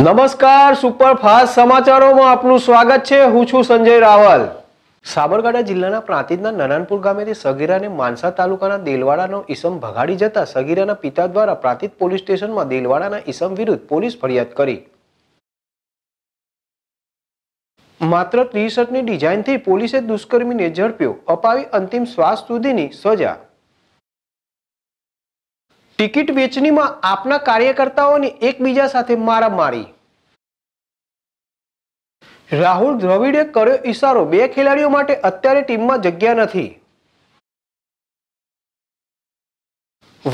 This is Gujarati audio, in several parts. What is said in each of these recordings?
નમસ્કાર સુપરફાસ્ટ સમાચારોમાં આપનું સ્વાગત છે હું છું સંજય રાવલ સાબરકાંઠા જિલ્લાના પ્રાંતિજના નનાનપુર ગામેથી સગીરાને માનસા તાલુકાના દેલવાડાનો ઈસમ ભગાડી જતા સગીરાના પિતા દ્વારા પ્રાંતિજ પોલીસ સ્ટેશનમાં દેલવાડાના ઈસમ વિરુદ્ધ પોલીસ ફરિયાદ કરી માત્ર ટી શર્ટની ડિઝાઇનથી પોલીસે દુષ્કર્મીને ઝડપ્યો અપાવી અંતિમ શ્વાસ સુધીની સજા ટિકિટ વેચણીમાં આપના કાર્યકર્તાઓને એકબીજા સાથે મારામારી રાહુલ દ્રવિડે કર્યો ઇશારો બે ખેલાડીઓ માટે અત્યારે ટીમમાં જગ્યા નથી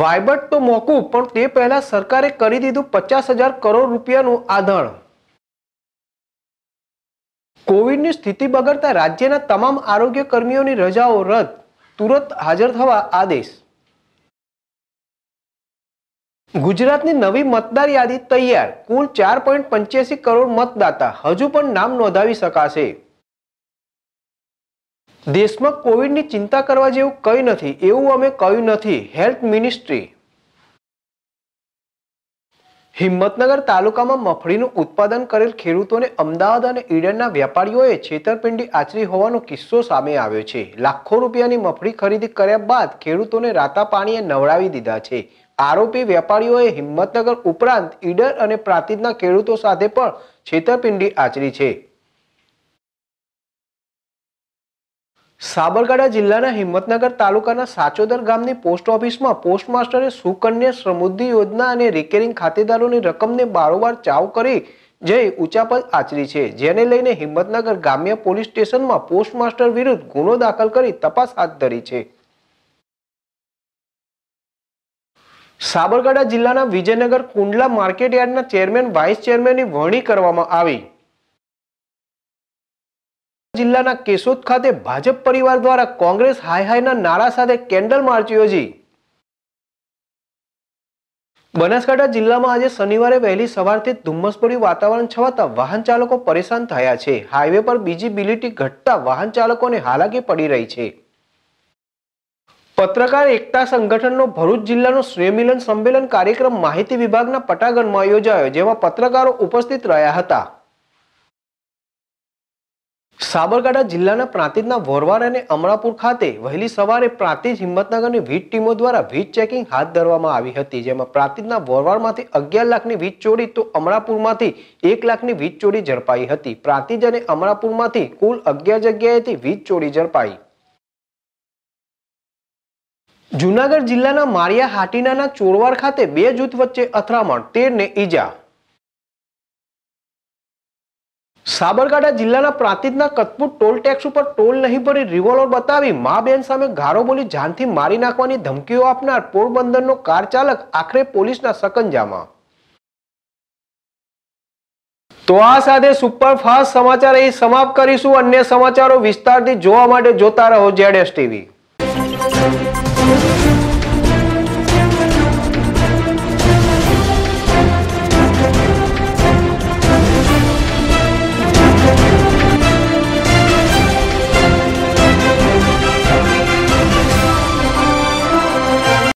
વાયબટ તો મોકું પણ તે પહેલા સરકારે કરી દીધું પચાસ હજાર કરોડ રૂપિયાનું આધાણ કોવિડની સ્થિતિ બગડતા રાજ્યના તમામ આરોગ્ય કર્મીઓની રજાઓ રદ તુરંત હાજર થવા આદેશ ગુજરાતની નવી મતદાર યાદી તૈયાર કુલ ચાર પોઈન્ટ પંચ્યાસી કરોડ મતદાતા હજુ પણ નામ નોંધાવી શકાશે દેશમાં કોવિડની ચિંતા કરવા જેવું કંઈ નથી એવું અમે કહ્યું નથી હેલ્થ મિનિસ્ટ્રી હિંમતનગર તાલુકામાં મફળીનું ઉત્પાદન કરેલ ખેડૂતોને અમદાવાદ અને ઈડનના વેપારીઓએ છેતરપિંડી આચરી હોવાનો કિસ્સો સામે આવ્યો છે લાખો રૂપિયાની મફળી ખરીદી કર્યા બાદ ખેડૂતોને રાતા પાણીએ નવડાવી દીધા છે આરોપી વેપારીઓએ હિંમતનગર ઉપરાંત ઈડર અને પ્રાંતિજના ખેડૂતો સાથે પણ છેતરપિંડી આચરી છે સાબરકાંઠા જિલ્લાના હિંમતનગર તાલુકાના સાચોદર ગામની પોસ્ટ ઓફિસમાં પોસ્ટમાસ્ટરે સુકન્યા સમૃદ્ધિ યોજના અને રિકેરિંગ ખાતેદારોની રકમને બારોવાર ચાવ કરી જઈ ઉચાપત આચરી છે જેને લઈને હિંમતનગર ગામ્ય પોલીસ સ્ટેશનમાં પોસ્ટમાસ્ટર વિરુદ્ધ ગુનો દાખલ કરી તપાસ હાથ ધરી છે સાબરકાંઠા જિલ્લાના વિજયનગર કુંડલા માર્કેટ યાર્ડના ચેરમેન વાઇસ ચેરમેનની વરણી કરવામાં આવી જિલ્લાના કેશોદ ખાતે ભાજપ પરિવાર દ્વારા કોંગ્રેસ હાય હાયના નારા સાથે કેન્ડલ માર્ચ યોજી બનાસકાંઠા જિલ્લામાં આજે શનિવારે વહેલી સવારથી ધુમ્મસભર્યું વાતાવરણ છવાતા વાહન ચાલકો પરેશાન થયા છે હાઈવે પર બીજી બિલિટી ઘટતા વાહન ચાલકોને હાલાકી પડી રહી છે પત્રકાર એકતા સંગઠનનો ભરૂચ જિલ્લાનો શ્રેયમિલન સંમેલન કાર્યક્રમ માહિતી વિભાગના પટાગણમાં યોજાયો જેમાં પત્રકારો ઉપસ્થિત રહ્યા હતા સાબરકાંઠા જિલ્લાના પ્રાંતિજના વોરવાર અને અમરાપુર ખાતે વહેલી સવારે પ્રાંતિજ હિંમતનગરની વીજ ટીમો દ્વારા વીજ ચેકિંગ હાથ ધરવામાં આવી હતી જેમાં પ્રાંતિજના વોરવારમાંથી અગિયાર લાખની વીજ ચોરી તો અમરાપુરમાંથી એક લાખની વીજ ચોરી ઝડપાઈ હતી પ્રાંતિજ અને અમરાપુરમાંથી કુલ અગિયાર જગ્યાએથી વીજ ચોરી ઝડપાઈ જુનાગઢ જિલ્લાના મારિયા હાટીનાના ચોરવાડ ખાતે બે જૂથ વચ્ચે અથડામણ તેરને ઈજા સાબરકાંઠા જિલ્લાના પ્રાંતિજના કતપુર ટોલ ટેક્સ ઉપર ટોલ નહીં ભરી રિવોલ્વર બતાવી મા બેન સામે ગારો બોલી જાનથી મારી નાખવાની ધમકીઓ આપનાર પોરબંદરનો કાર ચાલક આખરે પોલીસના સકંજામાં તો આ સાથે સુપરફાસ્ટ સમાચાર અહીં સમાપ્ત કરીશું અન્ય સમાચારો વિસ્તારથી જોવા માટે જોતા રહો જેડ એસ ટીવી